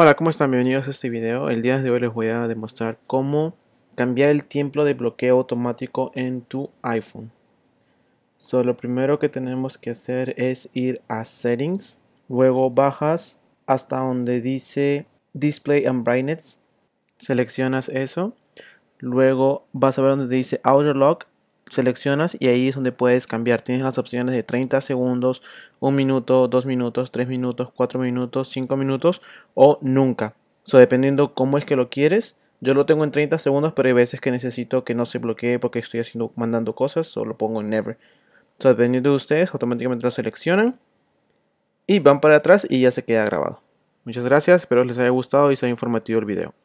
Hola, ¿cómo están? Bienvenidos a este video. El día de hoy les voy a demostrar cómo cambiar el tiempo de bloqueo automático en tu iPhone. So, lo primero que tenemos que hacer es ir a Settings, luego bajas hasta donde dice Display and Brightness, seleccionas eso, luego vas a ver donde dice Auto Lock seleccionas y ahí es donde puedes cambiar. Tienes las opciones de 30 segundos, 1 minuto, 2 minutos, 3 minutos, 4 minutos, 5 minutos o nunca. So, dependiendo cómo es que lo quieres, yo lo tengo en 30 segundos, pero hay veces que necesito que no se bloquee porque estoy haciendo, mandando cosas o lo pongo en never. So, dependiendo de ustedes, automáticamente lo seleccionan y van para atrás y ya se queda grabado. Muchas gracias, espero les haya gustado y sea informativo el video.